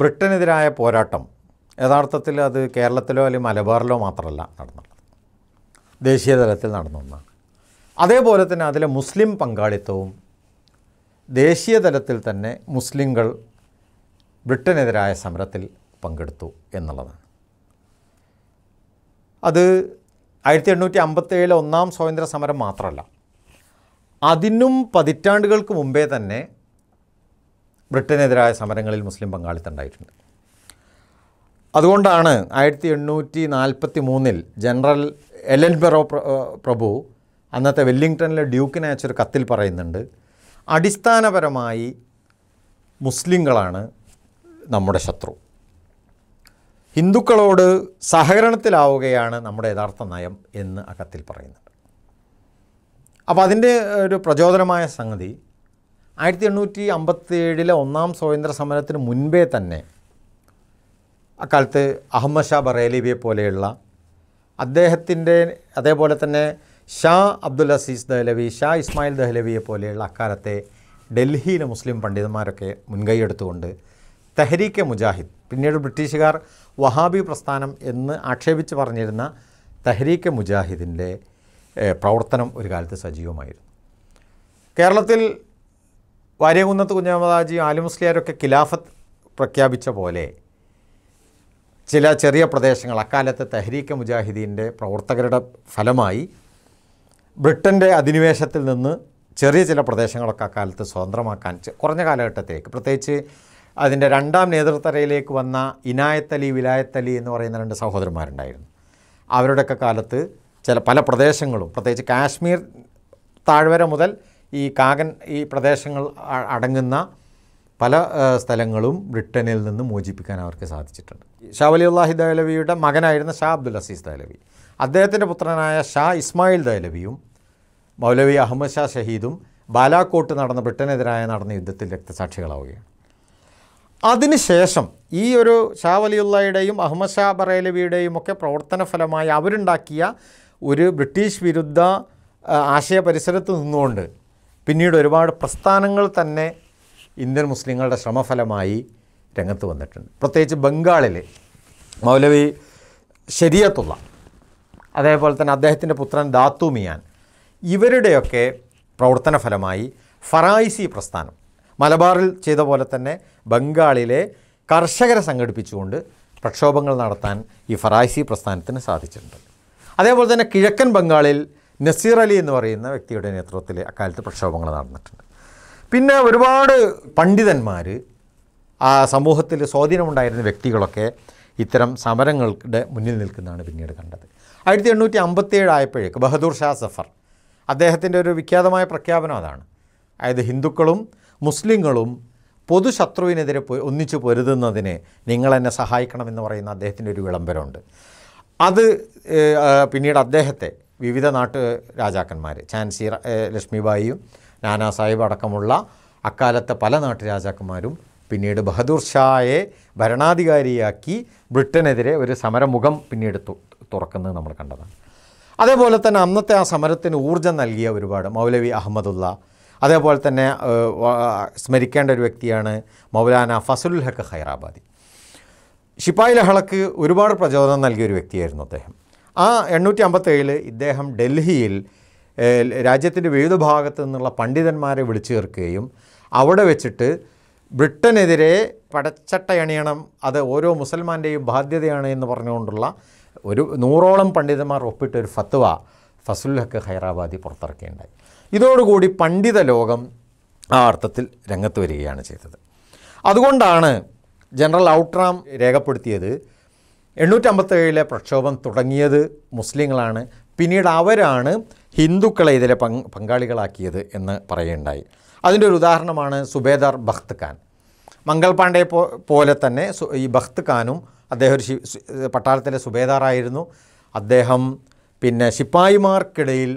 ബ്രിട്ടനെതിരായ പോരാട്ടം യഥാർത്ഥത്തിൽ അത് കേരളത്തിലോ അല്ലെങ്കിൽ മലബാറിലോ മാത്രമല്ല നടന്നത് ദേശീയ തലത്തിൽ നടന്ന അതേപോലെ തന്നെ അതിലെ മുസ്ലിം പങ്കാളിത്തവും ദേശീയ തലത്തിൽ തന്നെ മുസ്ലിങ്ങൾ ബ്രിട്ടനെതിരായ സമരത്തിൽ പങ്കെടുത്തു എന്നുള്ളതാണ് അത് ആയിരത്തി എണ്ണൂറ്റി അമ്പത്തേഴിലെ ഒന്നാം സ്വാതന്ത്ര്യ സമരം മാത്രമല്ല അതിനും പതിറ്റാണ്ടുകൾക്ക് മുമ്പേ തന്നെ ബ്രിട്ടനെതിരായ സമരങ്ങളിൽ മുസ്ലിം പങ്കാളിത്തം ഉണ്ടായിട്ടുണ്ട് അതുകൊണ്ടാണ് ആയിരത്തി എണ്ണൂറ്റി നാൽപ്പത്തി മൂന്നിൽ ജനറൽ എലൻ ബെറോ പ്രഭു അന്നത്തെ വെല്ലിങ്ടണിലെ ഡ്യൂക്കിനെ അയച്ചൊരു കത്തിൽ പറയുന്നുണ്ട് അടിസ്ഥാനപരമായി മുസ്ലിങ്ങളാണ് നമ്മുടെ ശത്രു ഹിന്ദുക്കളോട് സഹകരണത്തിലാവുകയാണ് നമ്മുടെ യഥാർത്ഥ നയം എന്ന് ആ കത്തിൽ പറയുന്നുണ്ട് അപ്പോൾ അതിൻ്റെ ഒരു പ്രചോദനമായ സംഗതി ആയിരത്തി എണ്ണൂറ്റി ഏഴിലെ ഒന്നാം സ്വാതന്ത്ര്യ സമരത്തിന് മുൻപേ തന്നെ അക്കാലത്ത് അഹമ്മദ് ഷാ ബറേലിബിയെ പോലെയുള്ള അദ്ദേഹത്തിൻ്റെ അതേപോലെ തന്നെ ഷാ അബ്ദുൽ അസീസ് ദഹ്ലവി ഷാ ഇസ്മായിൽ ദഹ്ലവിയെ പോലെയുള്ള അക്കാലത്തെ ഡൽഹിയിലെ മുസ്ലിം പണ്ഡിതന്മാരൊക്കെ എടുത്തുകൊണ്ട് തെഹരീക്കെ മുജാഹിദ് പിന്നീട് ബ്രിട്ടീഷുകാർ വഹാബി പ്രസ്ഥാനം എന്ന് ആക്ഷേപിച്ച് പറഞ്ഞിരുന്ന തെഹരീക്കെ മുജാഹിദിൻ്റെ പ്രവർത്തനം ഒരു കാലത്ത് സജീവമായിരുന്നു കേരളത്തിൽ വാര്യകുന്നത്ത് കുഞ്ഞാമദാജി ആലുമുസ്ലിയാരൊക്കെ ഖിലാഫത്ത് പ്രഖ്യാപിച്ച പോലെ ചില ചെറിയ പ്രദേശങ്ങൾ അക്കാലത്തെ തെഹരീക്ക് മുജാഹിദീൻ്റെ പ്രവർത്തകരുടെ ഫലമായി ബ്രിട്ടൻ്റെ അധിനിവേശത്തിൽ നിന്ന് ചെറിയ ചില പ്രദേശങ്ങളൊക്കെ അക്കാലത്ത് സ്വതന്ത്രമാക്കാൻ കുറഞ്ഞ കാലഘട്ടത്തിലേക്ക് പ്രത്യേകിച്ച് അതിൻ്റെ രണ്ടാം നേതൃത്വരയിലേക്ക് വന്ന ഇനായത്തലി വിലായത്തലി എന്ന് പറയുന്ന രണ്ട് സഹോദരന്മാരുണ്ടായിരുന്നു അവരുടെയൊക്കെ കാലത്ത് ചില പല പ്രദേശങ്ങളും പ്രത്യേകിച്ച് കാശ്മീർ താഴ്വര മുതൽ ഈ കാകൻ ഈ പ്രദേശങ്ങൾ അടങ്ങുന്ന പല സ്ഥലങ്ങളും ബ്രിട്ടനിൽ നിന്ന് മോചിപ്പിക്കാൻ അവർക്ക് സാധിച്ചിട്ടുണ്ട് ഷാ ഉള്ളാഹി ദയലവിയുടെ മകനായിരുന്ന ഷാ അബ്ദുൽ അസീസ് ദയലവി അദ്ദേഹത്തിൻ്റെ പുത്രനായ ഷാ ഇസ്മായിൽ ദയലവിയും മൗലവി അഹമ്മദ് ഷാ ഷഹീദും ബാലാക്കോട്ട് നടന്ന ബ്രിട്ടനെതിരായ നടന്ന യുദ്ധത്തിൽ രക്തസാക്ഷികളാവുകയാണ് അതിനുശേഷം ഈ ഒരു ഷാ വലിയുള്ളയുടെയും അഹമ്മദ് ഷാ ബറേലവിയുടെയും ഒക്കെ പ്രവർത്തന ഫലമായി അവരുണ്ടാക്കിയ ഒരു ബ്രിട്ടീഷ് വിരുദ്ധ ആശയ പരിസരത്ത് നിന്നുകൊണ്ട് പിന്നീട് ഒരുപാട് പ്രസ്ഥാനങ്ങൾ തന്നെ ഇന്ത്യൻ മുസ്ലിങ്ങളുടെ ശ്രമഫലമായി രംഗത്ത് വന്നിട്ടുണ്ട് പ്രത്യേകിച്ച് ബംഗാളിൽ മൗലവി ശരിയത്തുള്ള അതേപോലെ തന്നെ അദ്ദേഹത്തിൻ്റെ പുത്രൻ ദാത്തു മിയാൻ ഇവരുടെയൊക്കെ പ്രവർത്തന ഫലമായി ഫറായിസി പ്രസ്ഥാനം മലബാറിൽ ചെയ്ത പോലെ തന്നെ ബംഗാളിലെ കർഷകരെ സംഘടിപ്പിച്ചുകൊണ്ട് പ്രക്ഷോഭങ്ങൾ നടത്താൻ ഈ ഫറായിസി പ്രസ്ഥാനത്തിന് സാധിച്ചിട്ടുണ്ട് അതേപോലെ തന്നെ കിഴക്കൻ ബംഗാളിൽ നസീർ അലി എന്ന് പറയുന്ന വ്യക്തിയുടെ നേതൃത്വത്തിൽ അക്കാലത്ത് പ്രക്ഷോഭങ്ങൾ നടന്നിട്ടുണ്ട് പിന്നെ ഒരുപാട് പണ്ഡിതന്മാർ ആ സമൂഹത്തിൽ സ്വാധീനമുണ്ടായിരുന്ന വ്യക്തികളൊക്കെ ഇത്തരം സമരങ്ങളുടെ മുന്നിൽ നിൽക്കുന്നതാണ് പിന്നീട് കണ്ടത് ആയിരത്തി എണ്ണൂറ്റി അമ്പത്തിയേഴ് ആയപ്പോഴേക്ക് ബഹദൂർ ഷാ സഫർ അദ്ദേഹത്തിൻ്റെ ഒരു വിഖ്യാതമായ പ്രഖ്യാപനം അതാണ് അതായത് ഹിന്ദുക്കളും മുസ്ലിങ്ങളും പൊതുശത്രുവിനെതിരെ ഒന്നിച്ചു പൊരുതുന്നതിന് നിങ്ങളെന്നെ സഹായിക്കണമെന്ന് പറയുന്ന അദ്ദേഹത്തിൻ്റെ ഒരു വിളംബരമുണ്ട് അത് പിന്നീട് അദ്ദേഹത്തെ വിവിധ നാട്ടു രാജാക്കന്മാർ ഝാൻസി ലക്ഷ്മിബായിയും നാനാ സാഹിബ് അടക്കമുള്ള അക്കാലത്തെ പല നാട്ടുരാജാക്കന്മാരും പിന്നീട് ബഹദൂർ ഷായെ ഭരണാധികാരിയാക്കി ബ്രിട്ടനെതിരെ ഒരു സമരമുഖം പിന്നീട് തുറക്കുന്നത് നമ്മൾ കണ്ടതാണ് അതേപോലെ തന്നെ അന്നത്തെ ആ സമരത്തിന് ഊർജ്ജം നൽകിയ ഒരുപാട് മൗലവി അഹമ്മദുള്ള അതേപോലെ തന്നെ സ്മരിക്കേണ്ട ഒരു വ്യക്തിയാണ് മൗലാന ഫസലുൽ ഹക്ക് ഹൈറാബാദി ഷിപ്പായി ലഹളക്ക് ഒരുപാട് പ്രചോദനം നൽകിയ ഒരു വ്യക്തിയായിരുന്നു അദ്ദേഹം ആ എണ്ണൂറ്റി അമ്പത്തേഴിൽ ഇദ്ദേഹം ഡൽഹിയിൽ രാജ്യത്തിൻ്റെ വിവിധ ഭാഗത്തു നിന്നുള്ള പണ്ഡിതന്മാരെ വിളിച്ചു ചേർക്കുകയും അവിടെ വെച്ചിട്ട് ബ്രിട്ടനെതിരെ പടച്ചട്ടയണിയണം അത് ഓരോ മുസൽമാൻ്റെയും ബാധ്യതയാണ് എന്ന് പറഞ്ഞുകൊണ്ടുള്ള ഒരു നൂറോളം പണ്ഡിതന്മാർ ഒപ്പിട്ട ഒരു ഫത്വ ഫസുൽ ഹക്ക് ഹൈറാബാദി പുറത്തിറക്കുകയുണ്ടായി ഇതോടുകൂടി പണ്ഡിത ലോകം ആ അർത്ഥത്തിൽ രംഗത്ത് വരികയാണ് ചെയ്തത് അതുകൊണ്ടാണ് ജനറൽ ഔട്ട്റാം രേഖപ്പെടുത്തിയത് എണ്ണൂറ്റമ്പത്തേഴിലെ പ്രക്ഷോഭം തുടങ്ങിയത് മുസ്ലിങ്ങളാണ് പിന്നീട് അവരാണ് ഹിന്ദുക്കളെ ഇതിലെ പങ്കാളികളാക്കിയത് എന്ന് പറയുണ്ടായി അതിൻ്റെ ഒരു ഉദാഹരണമാണ് സുബേദാർ ബഖ്ത് ഖാൻ മംഗൾ പാണ്ഡെ പോലെ തന്നെ ഈ ബഖ്ത് ഖാനും അദ്ദേഹം ഒരു പട്ടാളത്തിലെ സുബേദാറായിരുന്നു അദ്ദേഹം പിന്നെ ശിപ്പായിമാർക്കിടയിൽ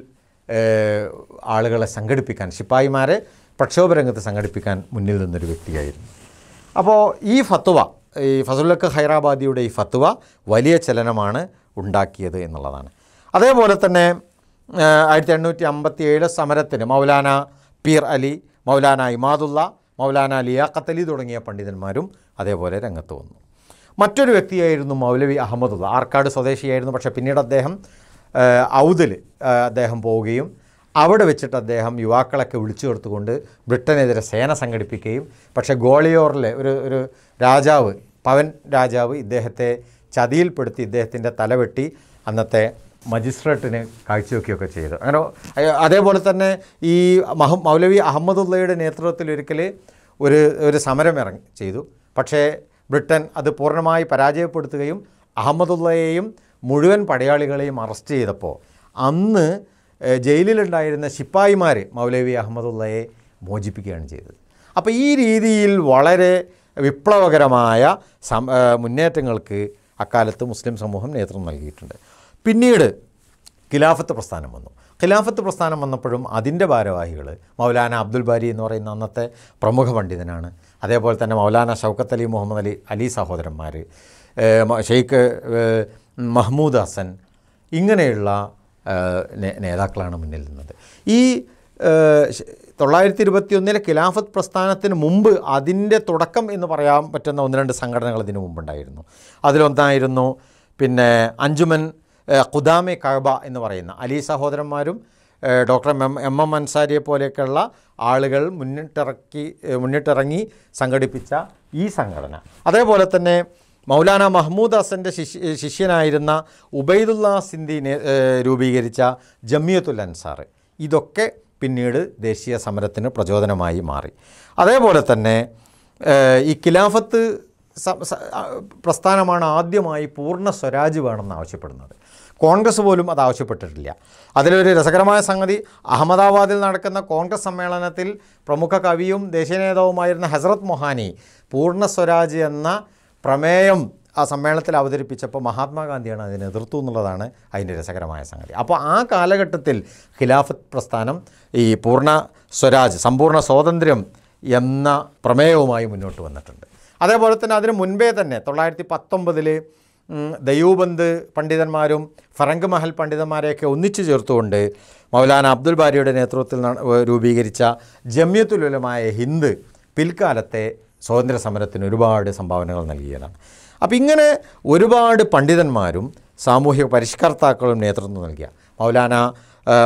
ആളുകളെ സംഘടിപ്പിക്കാൻ ശിപ്പായിമാരെ പ്രക്ഷോഭരംഗത്ത് സംഘടിപ്പിക്കാൻ മുന്നിൽ നിന്നൊരു വ്യക്തിയായിരുന്നു അപ്പോൾ ഈ ഫത്വ ഈ ഫസലുലക്ക് ഹൈറാബാദിയുടെ ഈ ഫത്വ വലിയ ചലനമാണ് ഉണ്ടാക്കിയത് എന്നുള്ളതാണ് അതേപോലെ തന്നെ ആയിരത്തി എണ്ണൂറ്റി അമ്പത്തി ഏഴ് സമരത്തിന് മൗലാന പീർ അലി മൗലാന ഇമാദുള്ള മൗലാന ലിയാഖത്ത് അലി തുടങ്ങിയ പണ്ഡിതന്മാരും അതേപോലെ രംഗത്ത് വന്നു മറ്റൊരു വ്യക്തിയായിരുന്നു മൗലവി അഹമ്മദുള്ള ആർക്കാട് സ്വദേശിയായിരുന്നു പക്ഷേ പിന്നീട് അദ്ദേഹം ഔദിൽ അദ്ദേഹം പോവുകയും അവിടെ വെച്ചിട്ട് അദ്ദേഹം യുവാക്കളൊക്കെ വിളിച്ചു ചേർത്തുകൊണ്ട് ബ്രിട്ടനെതിരെ സേന സംഘടിപ്പിക്കുകയും പക്ഷേ ഗോളിയോറിലെ ഒരു ഒരു രാജാവ് പവൻ രാജാവ് ഇദ്ദേഹത്തെ ചതിയിൽപ്പെടുത്തി ഇദ്ദേഹത്തിൻ്റെ തലവെട്ടി അന്നത്തെ മജിസ്ട്രേറ്റിന് കാഴ്ചവെക്കുകയൊക്കെ ചെയ്തു അങ്ങനെ അതേപോലെ തന്നെ ഈ മഹ മൗലവി അഹമ്മദുള്ളയുടെ നേതൃത്വത്തിൽ ഒരിക്കൽ ഒരു ഒരു സമരം ഇറങ്ങി ചെയ്തു പക്ഷേ ബ്രിട്ടൻ അത് പൂർണ്ണമായി പരാജയപ്പെടുത്തുകയും അഹമ്മദുള്ളയെയും മുഴുവൻ പടയാളികളെയും അറസ്റ്റ് ചെയ്തപ്പോൾ അന്ന് ജയിലിലുണ്ടായിരുന്ന ശിപ്പായിമാർ മൗലവി അഹമ്മദുള്ളയെ മോചിപ്പിക്കുകയാണ് ചെയ്തത് അപ്പോൾ ഈ രീതിയിൽ വളരെ വിപ്ലവകരമായ മുന്നേറ്റങ്ങൾക്ക് അക്കാലത്ത് മുസ്ലിം സമൂഹം നേതൃത്വം നൽകിയിട്ടുണ്ട് പിന്നീട് ഖിലാഫത്ത് പ്രസ്ഥാനം വന്നു ഖിലാഫത്ത് പ്രസ്ഥാനം വന്നപ്പോഴും അതിൻ്റെ ഭാരവാഹികൾ മൗലാന അബ്ദുൽ ബാരി എന്ന് പറയുന്ന അന്നത്തെ പ്രമുഖ പണ്ഡിതനാണ് അതേപോലെ തന്നെ മൗലാന ഷൗക്കത്ത് അലി മുഹമ്മദ് അലി അലി സഹോദരന്മാർ ഷെയ്ഖ് മഹ്മൂദ് ഹസൻ ഇങ്ങനെയുള്ള നേതാക്കളാണ് മുന്നിൽ നിന്നത് ഈ തൊള്ളായിരത്തി ഇരുപത്തിയൊന്നിലെ ഖിലാഫത്ത് പ്രസ്ഥാനത്തിന് മുമ്പ് അതിൻ്റെ തുടക്കം എന്ന് പറയാൻ പറ്റുന്ന ഒന്ന് രണ്ട് സംഘടനകൾ ഇതിനു മുമ്പുണ്ടായിരുന്നു അതിലൊന്നായിരുന്നു പിന്നെ അഞ്ചുമൻ ഖുദാമെ കഴബ എന്ന് പറയുന്ന അലി സഹോദരന്മാരും ഡോക്ടർ എം എം എം അൻസാരിയെ പോലെയൊക്കെയുള്ള ആളുകൾ മുന്നിട്ടിറക്കി മുന്നിട്ടിറങ്ങി സംഘടിപ്പിച്ച ഈ സംഘടന അതേപോലെ തന്നെ മൗലാന മഹ്മൂദ് ഹസൻ്റെ ശിഷ്യ ശിഷ്യനായിരുന്ന ഉബൈദുല്ല സിന്ധി രൂപീകരിച്ച ജമിയത്തുൽ അൻസാർ ഇതൊക്കെ പിന്നീട് ദേശീയ സമരത്തിന് പ്രചോദനമായി മാറി അതേപോലെ തന്നെ ഈ ഖിലാഫത്ത് പ്രസ്ഥാനമാണ് ആദ്യമായി പൂർണ്ണ സ്വരാജ് വേണമെന്ന് ആവശ്യപ്പെടുന്നത് കോൺഗ്രസ് പോലും അത് ആവശ്യപ്പെട്ടിട്ടില്ല അതിലൊരു രസകരമായ സംഗതി അഹമ്മദാബാദിൽ നടക്കുന്ന കോൺഗ്രസ് സമ്മേളനത്തിൽ പ്രമുഖ കവിയും ദേശീയ നേതാവുമായിരുന്ന ഹസ്രത് മൊഹാനി പൂർണ്ണ സ്വരാജ് എന്ന പ്രമേയം ആ സമ്മേളനത്തിൽ അവതരിപ്പിച്ചപ്പോൾ മഹാത്മാഗാന്ധിയാണ് അതിന് എതിർത്തു എന്നുള്ളതാണ് അതിൻ്റെ രസകരമായ സംഗതി അപ്പോൾ ആ കാലഘട്ടത്തിൽ ഖിലാഫത്ത് പ്രസ്ഥാനം ഈ പൂർണ്ണ സ്വരാജ് സമ്പൂർണ്ണ സ്വാതന്ത്ര്യം എന്ന പ്രമേയവുമായി മുന്നോട്ട് വന്നിട്ടുണ്ട് അതേപോലെ തന്നെ അതിന് മുൻപേ തന്നെ തൊള്ളായിരത്തി പത്തൊമ്പതിൽ ദയൂബന്ദ് പണ്ഡിതന്മാരും ഫറങ്ക് മഹൽ പണ്ഡിതന്മാരെയൊക്കെ ഒന്നിച്ചു ചേർത്തുകൊണ്ട് മൗലാന അബ്ദുൽ ബാരിയുടെ നേതൃത്വത്തിൽ രൂപീകരിച്ച ജമ്യത്തുലുലമായ ഹിന്ദ് പിൽക്കാലത്തെ സ്വാതന്ത്ര്യ സമരത്തിന് ഒരുപാട് സംഭാവനകൾ നൽകിയതാണ് അപ്പം ഇങ്ങനെ ഒരുപാട് പണ്ഡിതന്മാരും സാമൂഹിക പരിഷ്കർത്താക്കളും നേതൃത്വം നൽകിയ മൗലാന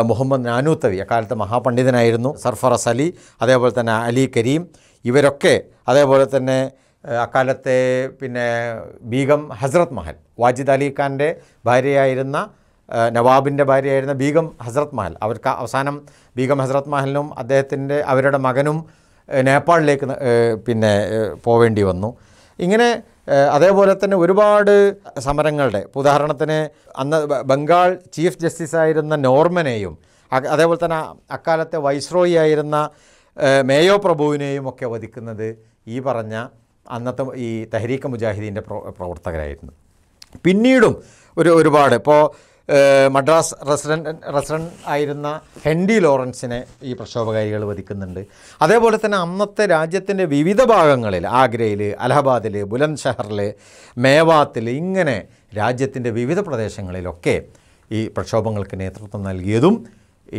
മുഹമ്മദ് നാനൂത്തവി അക്കാലത്തെ മഹാപണ്ഡിതനായിരുന്നു സർഫറസ് അലി അതേപോലെ തന്നെ അലി കരീം ഇവരൊക്കെ അതേപോലെ തന്നെ അക്കാലത്തെ പിന്നെ ബീഗം ഹസ്രത് മഹൽ വാജിദ് അലി ഖാൻ്റെ ഭാര്യയായിരുന്ന നവാബിൻ്റെ ഭാര്യയായിരുന്ന ബീഗം ഹസ്രത് മഹൽ അവർക്ക് അവസാനം ബീഗം ഹസ്രത് മഹലിനും അദ്ദേഹത്തിൻ്റെ അവരുടെ മകനും നേപ്പാളിലേക്ക് പിന്നെ പോവേണ്ടി വന്നു ഇങ്ങനെ അതേപോലെ തന്നെ ഒരുപാട് സമരങ്ങളുടെ ഉദാഹരണത്തിന് അന്ന് ബംഗാൾ ചീഫ് ജസ്റ്റിസ് ആയിരുന്ന നോർമനെയും അതേപോലെ തന്നെ അക്കാലത്തെ വൈസ്രോയി ആയിരുന്ന മേയോ പ്രഭുവിനെയും ഒക്കെ വധിക്കുന്നത് ഈ പറഞ്ഞ അന്നത്തെ ഈ തെഹരീക്ക് മുജാഹിദീൻ്റെ പ്രവർത്തകരായിരുന്നു പിന്നീടും ഒരു ഒരുപാട് ഇപ്പോൾ മദ്രാസ് റെസിഡൻ്റ് റെസിഡൻ്റ് ആയിരുന്ന ഹെൻഡി ലോറൻസിനെ ഈ പ്രക്ഷോഭകാരികൾ വധിക്കുന്നുണ്ട് അതേപോലെ തന്നെ അന്നത്തെ രാജ്യത്തിൻ്റെ വിവിധ ഭാഗങ്ങളിൽ ആഗ്രയിൽ അലഹബാദിൽ ബുലന്ദ്ഷഹറിൽ മേവാത്തിൽ ഇങ്ങനെ രാജ്യത്തിൻ്റെ വിവിധ പ്രദേശങ്ങളിലൊക്കെ ഈ പ്രക്ഷോഭങ്ങൾക്ക് നേതൃത്വം നൽകിയതും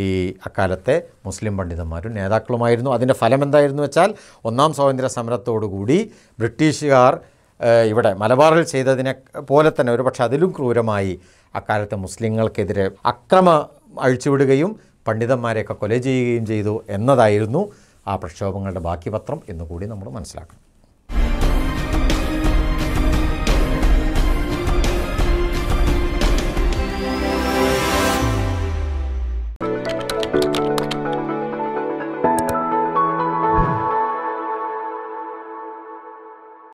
ഈ അക്കാലത്തെ മുസ്ലിം പണ്ഡിതന്മാരും നേതാക്കളുമായിരുന്നു അതിൻ്റെ ഫലം എന്തായിരുന്നു വെച്ചാൽ ഒന്നാം സ്വാതന്ത്ര്യ സമരത്തോടുകൂടി ബ്രിട്ടീഷുകാർ ഇവിടെ മലബാറിൽ ചെയ്തതിനെ പോലെ തന്നെ പക്ഷേ അതിലും ക്രൂരമായി അക്കാലത്ത് മുസ്ലിങ്ങൾക്കെതിരെ അക്രമ അഴിച്ചുവിടുകയും പണ്ഡിതന്മാരെയൊക്കെ കൊല ചെയ്യുകയും ചെയ്തു എന്നതായിരുന്നു ആ പ്രക്ഷോഭങ്ങളുടെ ബാക്കി പത്രം എന്നുകൂടി നമ്മൾ മനസ്സിലാക്കണം